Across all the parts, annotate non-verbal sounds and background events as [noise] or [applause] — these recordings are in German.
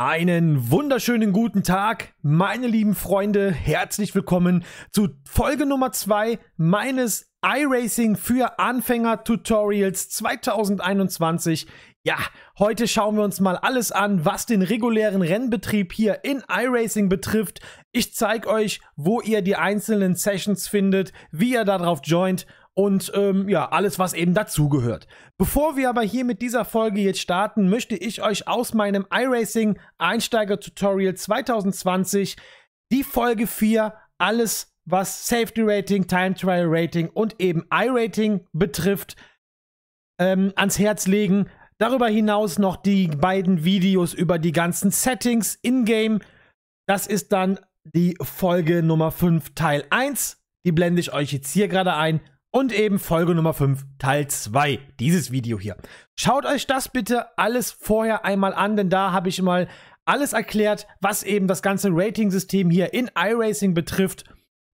Einen wunderschönen guten Tag, meine lieben Freunde. Herzlich willkommen zu Folge Nummer 2 meines iRacing für Anfänger Tutorials 2021. Ja, heute schauen wir uns mal alles an, was den regulären Rennbetrieb hier in iRacing betrifft. Ich zeige euch, wo ihr die einzelnen Sessions findet, wie ihr darauf joint und ähm, ja, alles, was eben dazugehört. Bevor wir aber hier mit dieser Folge jetzt starten, möchte ich euch aus meinem iRacing Einsteiger Tutorial 2020 die Folge 4 alles, was Safety Rating, Time Trial Rating und eben iRating betrifft, ähm, ans Herz legen. Darüber hinaus noch die beiden Videos über die ganzen Settings in-game. Das ist dann die Folge Nummer 5 Teil 1. Die blende ich euch jetzt hier gerade ein und eben Folge Nummer 5, Teil 2, dieses Video hier. Schaut euch das bitte alles vorher einmal an, denn da habe ich mal alles erklärt, was eben das ganze Rating-System hier in iRacing betrifft.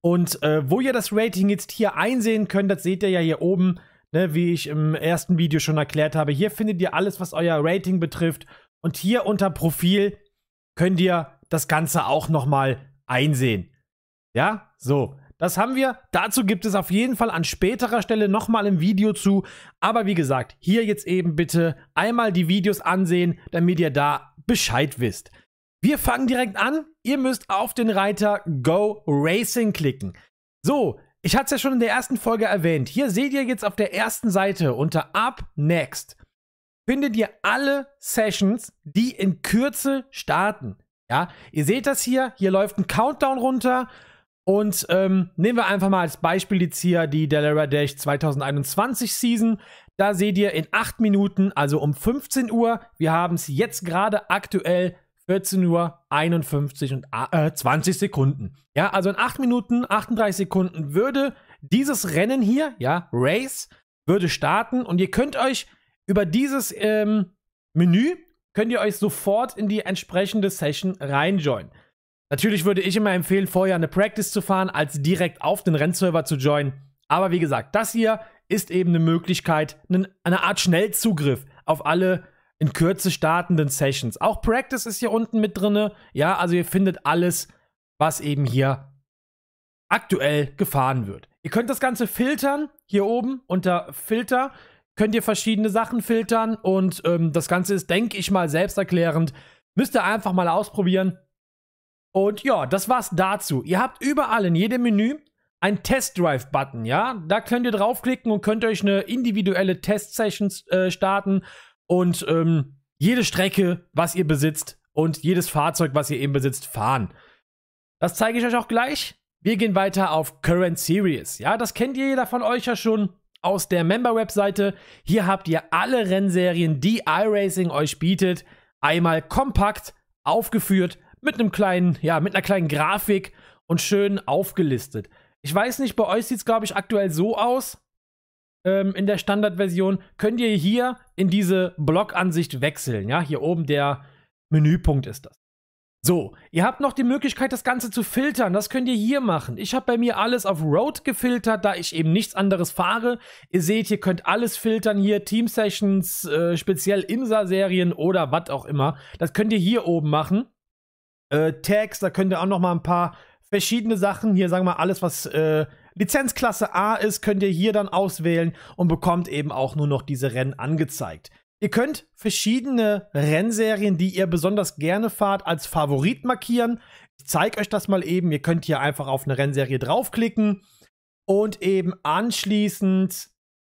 Und äh, wo ihr das Rating jetzt hier einsehen könnt, das seht ihr ja hier oben, ne, wie ich im ersten Video schon erklärt habe. Hier findet ihr alles, was euer Rating betrifft. Und hier unter Profil könnt ihr das Ganze auch nochmal einsehen. Ja, so. Das haben wir. Dazu gibt es auf jeden Fall an späterer Stelle nochmal im Video zu. Aber wie gesagt, hier jetzt eben bitte einmal die Videos ansehen, damit ihr da Bescheid wisst. Wir fangen direkt an. Ihr müsst auf den Reiter Go Racing klicken. So, ich hatte es ja schon in der ersten Folge erwähnt. Hier seht ihr jetzt auf der ersten Seite unter Up Next findet ihr alle Sessions, die in Kürze starten. Ja, ihr seht das hier. Hier läuft ein Countdown runter. Und ähm, nehmen wir einfach mal als Beispiel jetzt hier die Delaware Dash 2021 Season. Da seht ihr in 8 Minuten, also um 15 Uhr, wir haben es jetzt gerade aktuell 14 Uhr 51 und ah, äh, 20 Sekunden. Ja, also in 8 Minuten 38 Sekunden würde dieses Rennen hier, ja, Race, würde starten und ihr könnt euch über dieses ähm, Menü, könnt ihr euch sofort in die entsprechende Session reinjoinen. Natürlich würde ich immer empfehlen, vorher eine Practice zu fahren, als direkt auf den Rennserver zu joinen. Aber wie gesagt, das hier ist eben eine Möglichkeit, eine Art Schnellzugriff auf alle in Kürze startenden Sessions. Auch Practice ist hier unten mit drin. Ja, also ihr findet alles, was eben hier aktuell gefahren wird. Ihr könnt das Ganze filtern, hier oben unter Filter könnt ihr verschiedene Sachen filtern und ähm, das Ganze ist, denke ich mal, selbsterklärend. Müsst ihr einfach mal ausprobieren. Und ja, das war's dazu. Ihr habt überall in jedem Menü einen Test Drive Button, ja? Da könnt ihr draufklicken und könnt euch eine individuelle Test Session äh, starten und ähm, jede Strecke, was ihr besitzt und jedes Fahrzeug, was ihr eben besitzt, fahren. Das zeige ich euch auch gleich. Wir gehen weiter auf Current Series. Ja, das kennt ihr jeder von euch ja schon aus der Member-Webseite. Hier habt ihr alle Rennserien, die iRacing euch bietet, einmal kompakt aufgeführt mit einem kleinen, ja, mit einer kleinen Grafik und schön aufgelistet. Ich weiß nicht, bei euch sieht es, glaube ich, aktuell so aus. Ähm, in der Standardversion könnt ihr hier in diese Blockansicht wechseln. Ja, hier oben der Menüpunkt ist das. So, ihr habt noch die Möglichkeit, das Ganze zu filtern. Das könnt ihr hier machen. Ich habe bei mir alles auf Road gefiltert, da ich eben nichts anderes fahre. Ihr seht, ihr könnt alles filtern hier, Team Sessions, äh, speziell Imsa-Serien oder was auch immer. Das könnt ihr hier oben machen äh, Tags, da könnt ihr auch noch mal ein paar verschiedene Sachen, hier sagen wir mal alles, was äh, Lizenzklasse A ist, könnt ihr hier dann auswählen und bekommt eben auch nur noch diese Rennen angezeigt. Ihr könnt verschiedene Rennserien, die ihr besonders gerne fahrt, als Favorit markieren. Ich zeige euch das mal eben. Ihr könnt hier einfach auf eine Rennserie draufklicken und eben anschließend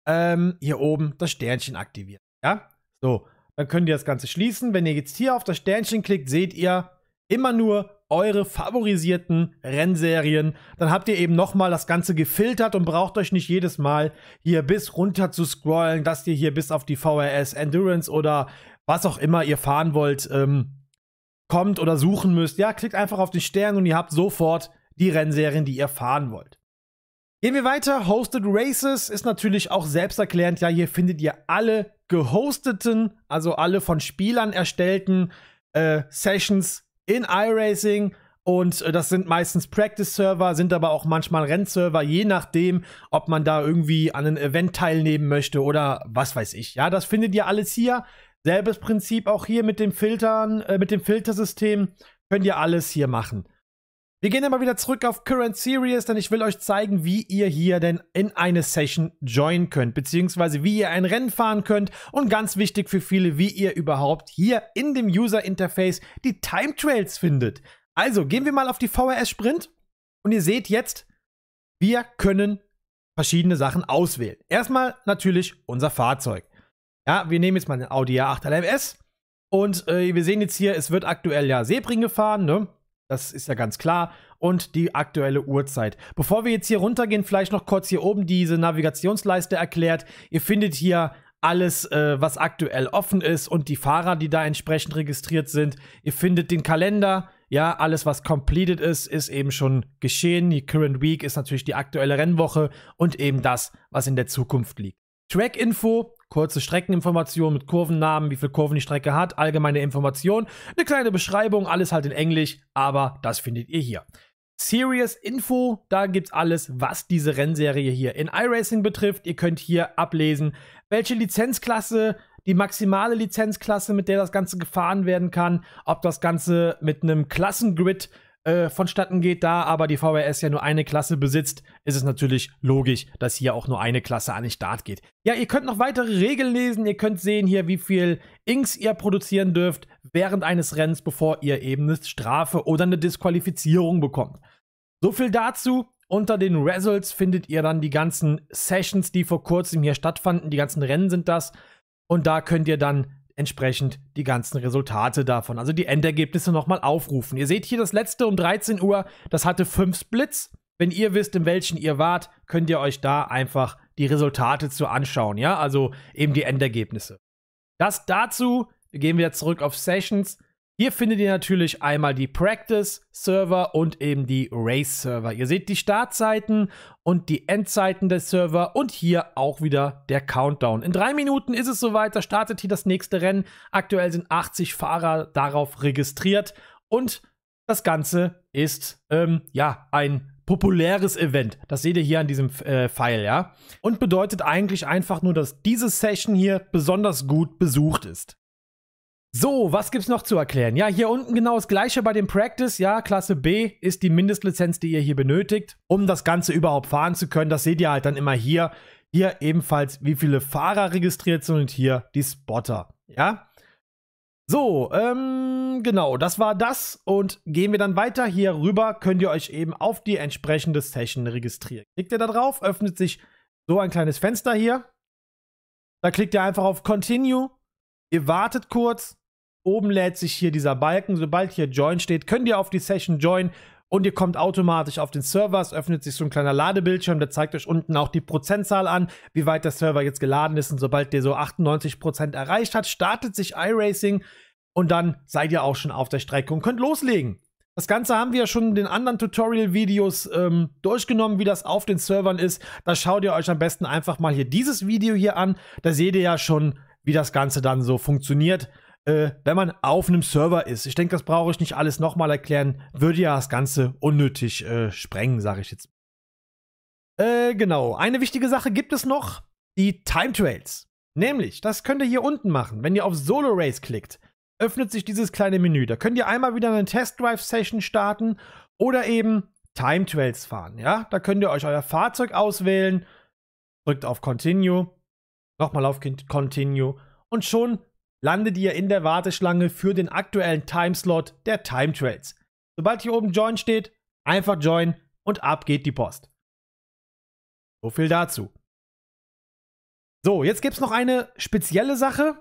ähm, hier oben das Sternchen aktivieren. Ja, so. Dann könnt ihr das Ganze schließen. Wenn ihr jetzt hier auf das Sternchen klickt, seht ihr, immer nur eure favorisierten Rennserien. Dann habt ihr eben nochmal das Ganze gefiltert und braucht euch nicht jedes Mal hier bis runter zu scrollen, dass ihr hier bis auf die VRS Endurance oder was auch immer ihr fahren wollt, ähm, kommt oder suchen müsst. Ja, klickt einfach auf den Stern und ihr habt sofort die Rennserien, die ihr fahren wollt. Gehen wir weiter. Hosted Races ist natürlich auch selbsterklärend. Ja, hier findet ihr alle gehosteten, also alle von Spielern erstellten äh, Sessions in iRacing und äh, das sind meistens Practice-Server, sind aber auch manchmal Rennserver, je nachdem, ob man da irgendwie an einem Event teilnehmen möchte oder was weiß ich. Ja, das findet ihr alles hier. Selbes Prinzip auch hier mit dem Filtern, äh, mit dem Filtersystem könnt ihr alles hier machen. Wir gehen immer wieder zurück auf Current Series, denn ich will euch zeigen, wie ihr hier denn in eine Session joinen könnt, beziehungsweise wie ihr ein Rennen fahren könnt und ganz wichtig für viele, wie ihr überhaupt hier in dem User Interface die Time Trails findet. Also gehen wir mal auf die VRS Sprint und ihr seht jetzt, wir können verschiedene Sachen auswählen. Erstmal natürlich unser Fahrzeug. Ja, wir nehmen jetzt mal den Audi A8 LMS und äh, wir sehen jetzt hier, es wird aktuell ja Sebring gefahren, ne? Das ist ja ganz klar. Und die aktuelle Uhrzeit. Bevor wir jetzt hier runtergehen, vielleicht noch kurz hier oben diese Navigationsleiste erklärt. Ihr findet hier alles, äh, was aktuell offen ist und die Fahrer, die da entsprechend registriert sind. Ihr findet den Kalender. Ja, alles, was completed ist, ist eben schon geschehen. Die Current Week ist natürlich die aktuelle Rennwoche und eben das, was in der Zukunft liegt. Track-Info kurze Streckeninformationen mit Kurvennamen, wie viele Kurven die Strecke hat, allgemeine Informationen, eine kleine Beschreibung, alles halt in Englisch, aber das findet ihr hier. Serious Info, da gibt's alles, was diese Rennserie hier in iRacing betrifft. Ihr könnt hier ablesen, welche Lizenzklasse, die maximale Lizenzklasse, mit der das Ganze gefahren werden kann, ob das Ganze mit einem Klassengrid äh, vonstatten geht. Da aber die VRS ja nur eine Klasse besitzt, ist es natürlich logisch, dass hier auch nur eine Klasse an den Start geht. Ja, ihr könnt noch weitere Regeln lesen. Ihr könnt sehen hier, wie viel Inks ihr produzieren dürft während eines Rennens, bevor ihr eben eine Strafe oder eine Disqualifizierung bekommt. So viel dazu. Unter den Results findet ihr dann die ganzen Sessions, die vor kurzem hier stattfanden. Die ganzen Rennen sind das. Und da könnt ihr dann entsprechend die ganzen Resultate davon, also die Endergebnisse nochmal aufrufen. Ihr seht hier das letzte um 13 Uhr, das hatte fünf Splits. Wenn ihr wisst, in welchen ihr wart, könnt ihr euch da einfach die Resultate zu anschauen, ja, also eben die Endergebnisse. Das dazu, wir gehen wieder zurück auf Sessions, hier findet ihr natürlich einmal die Practice-Server und eben die Race-Server. Ihr seht die Startzeiten und die Endzeiten des Server und hier auch wieder der Countdown. In drei Minuten ist es soweit, da startet hier das nächste Rennen. Aktuell sind 80 Fahrer darauf registriert und das Ganze ist ähm, ja ein populäres Event. Das seht ihr hier an diesem äh, Pfeil, ja. Und bedeutet eigentlich einfach nur, dass diese Session hier besonders gut besucht ist. So, was gibt's noch zu erklären? Ja, hier unten genau das gleiche bei dem Practice. Ja, Klasse B ist die Mindestlizenz, die ihr hier benötigt, um das Ganze überhaupt fahren zu können. Das seht ihr halt dann immer hier. Hier ebenfalls, wie viele Fahrer registriert sind und hier die Spotter. Ja? So, ähm, genau, das war das. Und gehen wir dann weiter. Hier rüber könnt ihr euch eben auf die entsprechende Session registrieren. Klickt ihr da drauf, öffnet sich so ein kleines Fenster hier. Da klickt ihr einfach auf Continue. Ihr wartet kurz, Oben lädt sich hier dieser Balken. Sobald hier Join steht, könnt ihr auf die Session join und ihr kommt automatisch auf den Server. Es öffnet sich so ein kleiner Ladebildschirm, der zeigt euch unten auch die Prozentzahl an, wie weit der Server jetzt geladen ist. Und sobald der so 98% erreicht hat, startet sich iRacing und dann seid ihr auch schon auf der Strecke und könnt loslegen. Das Ganze haben wir ja schon in den anderen Tutorial-Videos ähm, durchgenommen, wie das auf den Servern ist. Da schaut ihr euch am besten einfach mal hier dieses Video hier an. Da seht ihr ja schon, wie das Ganze dann so funktioniert äh, wenn man auf einem Server ist. Ich denke, das brauche ich nicht alles nochmal erklären. Würde ja das Ganze unnötig äh, sprengen, sage ich jetzt. Äh, genau. Eine wichtige Sache gibt es noch: die Time Trails. Nämlich, das könnt ihr hier unten machen. Wenn ihr auf Solo Race klickt, öffnet sich dieses kleine Menü. Da könnt ihr einmal wieder eine Test Drive Session starten oder eben Time Trails fahren. Ja, da könnt ihr euch euer Fahrzeug auswählen, drückt auf Continue, nochmal auf Continue und schon landet ihr in der Warteschlange für den aktuellen Timeslot der Time Trades. Sobald hier oben Join steht, einfach Join und ab geht die Post. So viel dazu. So, jetzt gibt es noch eine spezielle Sache.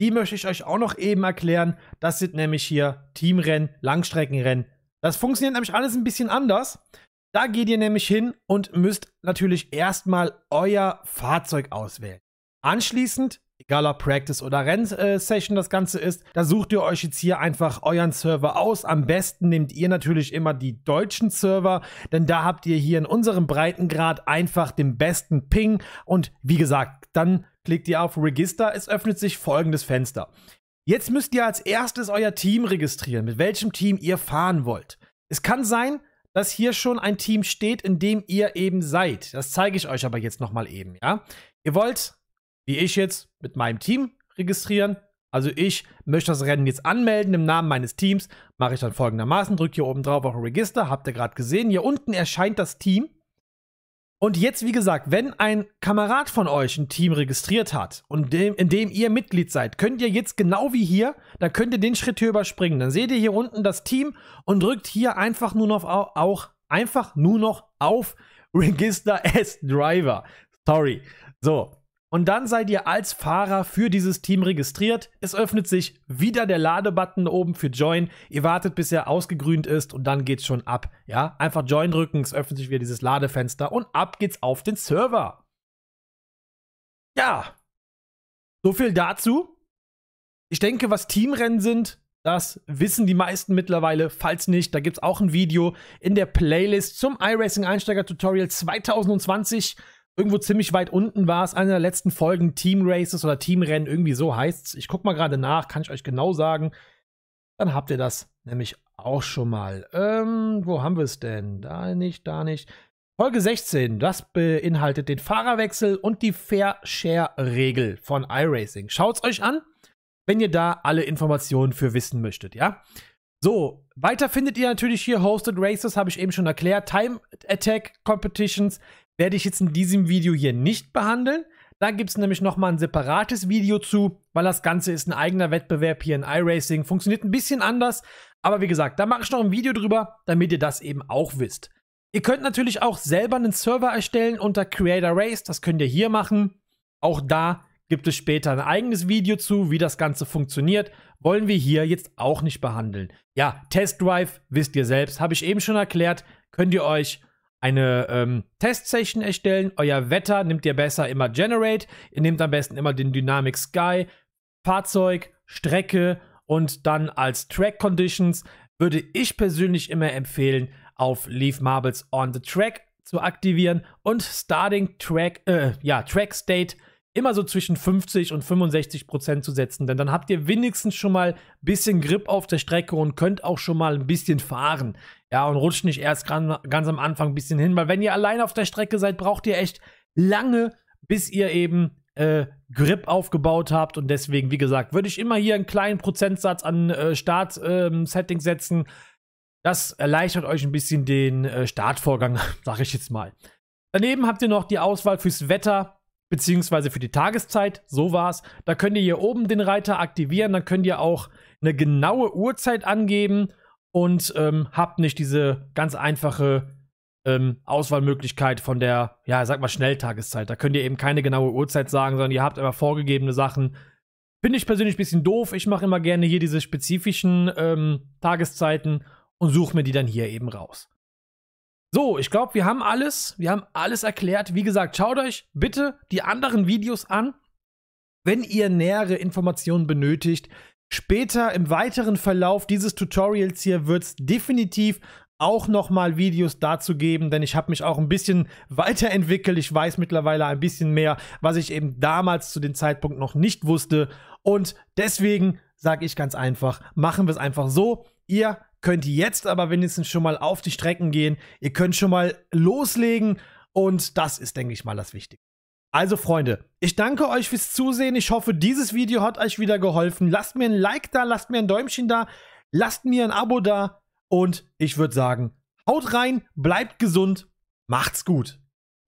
Die möchte ich euch auch noch eben erklären. Das sind nämlich hier Teamrennen, Langstreckenrennen. Das funktioniert nämlich alles ein bisschen anders. Da geht ihr nämlich hin und müsst natürlich erstmal euer Fahrzeug auswählen. Anschließend egal ob Practice oder Rennsession das Ganze ist. Da sucht ihr euch jetzt hier einfach euren Server aus. Am besten nehmt ihr natürlich immer die deutschen Server, denn da habt ihr hier in unserem Breitengrad einfach den besten Ping. Und wie gesagt, dann klickt ihr auf Register, es öffnet sich folgendes Fenster. Jetzt müsst ihr als erstes euer Team registrieren, mit welchem Team ihr fahren wollt. Es kann sein, dass hier schon ein Team steht, in dem ihr eben seid. Das zeige ich euch aber jetzt nochmal eben, ja? Ihr wollt wie ich jetzt mit meinem Team registrieren. Also ich möchte das Rennen jetzt anmelden im Namen meines Teams. Mache ich dann folgendermaßen. Drücke hier oben drauf auf Register. Habt ihr gerade gesehen. Hier unten erscheint das Team. Und jetzt, wie gesagt, wenn ein Kamerad von euch ein Team registriert hat und dem, in dem ihr Mitglied seid, könnt ihr jetzt genau wie hier, da könnt ihr den Schritt hier überspringen. Dann seht ihr hier unten das Team und drückt hier einfach nur noch auf, auch einfach nur noch auf Register [laughs] as Driver. Sorry. So, und dann seid ihr als Fahrer für dieses Team registriert. Es öffnet sich wieder der Ladebutton oben für Join. Ihr wartet, bis er ausgegrünt ist und dann geht's schon ab. Ja, einfach Join drücken, es öffnet sich wieder dieses Ladefenster und ab geht's auf den Server. Ja, so viel dazu. Ich denke, was Teamrennen sind, das wissen die meisten mittlerweile. Falls nicht, da gibt's auch ein Video in der Playlist zum iRacing Einsteiger Tutorial 2020 irgendwo ziemlich weit unten war es, eine der letzten Folgen Team Races oder Teamrennen, irgendwie so heißt es. Ich guck mal gerade nach, kann ich euch genau sagen. Dann habt ihr das nämlich auch schon mal. Ähm, wo haben wir es denn? Da nicht, da nicht. Folge 16, das beinhaltet den Fahrerwechsel und die Fair Share Regel von iRacing. Schaut's euch an, wenn ihr da alle Informationen für wissen möchtet, ja? So, weiter findet ihr natürlich hier Hosted Races, habe ich eben schon erklärt, Time Attack Competitions, werde ich jetzt in diesem Video hier nicht behandeln. Da gibt es nämlich nochmal ein separates Video zu, weil das Ganze ist ein eigener Wettbewerb hier in iRacing. Funktioniert ein bisschen anders, aber wie gesagt, da mache ich noch ein Video drüber, damit ihr das eben auch wisst. Ihr könnt natürlich auch selber einen Server erstellen unter Creator Race, das könnt ihr hier machen. Auch da gibt es später ein eigenes Video zu, wie das Ganze funktioniert. Wollen wir hier jetzt auch nicht behandeln. Ja, Test Drive, wisst ihr selbst, habe ich eben schon erklärt, könnt ihr euch eine ähm, Test-Session erstellen. Euer Wetter nimmt ihr besser immer Generate. Ihr nehmt am besten immer den Dynamic Sky, Fahrzeug, Strecke und dann als Track Conditions würde ich persönlich immer empfehlen, auf Leaf Marbles on the Track zu aktivieren und Starting Track, äh, ja, Track State immer so zwischen 50 und 65 Prozent zu setzen, denn dann habt ihr wenigstens schon mal ein bisschen Grip auf der Strecke und könnt auch schon mal ein bisschen fahren. Ja, und rutscht nicht erst ganz am Anfang ein bisschen hin, weil wenn ihr allein auf der Strecke seid, braucht ihr echt lange, bis ihr eben äh, Grip aufgebaut habt und deswegen, wie gesagt, würde ich immer hier einen kleinen Prozentsatz an äh, start ähm, settings äh, setzen. Das erleichtert euch ein bisschen den äh, Startvorgang, [laughs] sag ich jetzt mal. Daneben habt ihr noch die Auswahl fürs Wetter beziehungsweise für die Tageszeit, so war's. Da könnt ihr hier oben den Reiter aktivieren, dann könnt ihr auch eine genaue Uhrzeit angeben und ähm, habt nicht diese ganz einfache ähm, Auswahlmöglichkeit von der, ja, sag mal Schnelltageszeit. Da könnt ihr eben keine genaue Uhrzeit sagen, sondern ihr habt aber vorgegebene Sachen. Finde ich persönlich ein bisschen doof. Ich mache immer gerne hier diese spezifischen ähm, Tageszeiten und suche mir die dann hier eben raus. So, ich glaube, wir haben alles. Wir haben alles erklärt. Wie gesagt, schaut euch bitte die anderen Videos an, wenn ihr nähere Informationen benötigt. Später im weiteren Verlauf dieses Tutorials hier wird es definitiv auch nochmal Videos dazu geben, denn ich habe mich auch ein bisschen weiterentwickelt. Ich weiß mittlerweile ein bisschen mehr, was ich eben damals zu dem Zeitpunkt noch nicht wusste. Und deswegen sage ich ganz einfach, machen wir es einfach so. Ihr könnt jetzt aber wenigstens schon mal auf die Strecken gehen. Ihr könnt schon mal loslegen und das ist, denke ich mal, das Wichtige. Also Freunde, ich danke euch fürs Zusehen. Ich hoffe, dieses Video hat euch wieder geholfen. Lasst mir ein Like da, lasst mir ein Däumchen da, lasst mir ein Abo da und ich würde sagen, haut rein, bleibt gesund, macht's gut.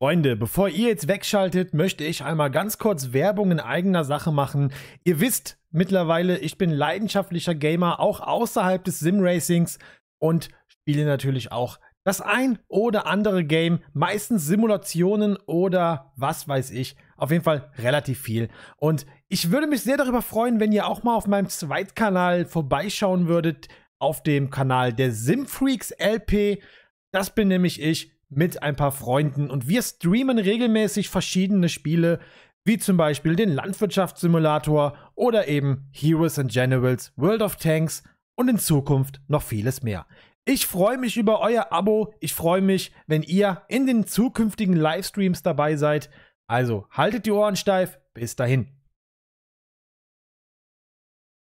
Freunde, bevor ihr jetzt wegschaltet, möchte ich einmal ganz kurz Werbung in eigener Sache machen. Ihr wisst mittlerweile, ich bin leidenschaftlicher Gamer, auch außerhalb des Sim-Racings und spiele natürlich auch das ein oder andere Game, meistens Simulationen oder was weiß ich. Auf jeden Fall relativ viel. Und ich würde mich sehr darüber freuen, wenn ihr auch mal auf meinem Zweitkanal vorbeischauen würdet, auf dem Kanal der Simfreaks LP. Das bin nämlich ich mit ein paar Freunden und wir streamen regelmäßig verschiedene Spiele, wie zum Beispiel den Landwirtschaftssimulator oder eben Heroes and Generals, World of Tanks und in Zukunft noch vieles mehr. Ich freue mich über euer Abo, ich freue mich, wenn ihr in den zukünftigen Livestreams dabei seid. Also haltet die Ohren steif, bis dahin.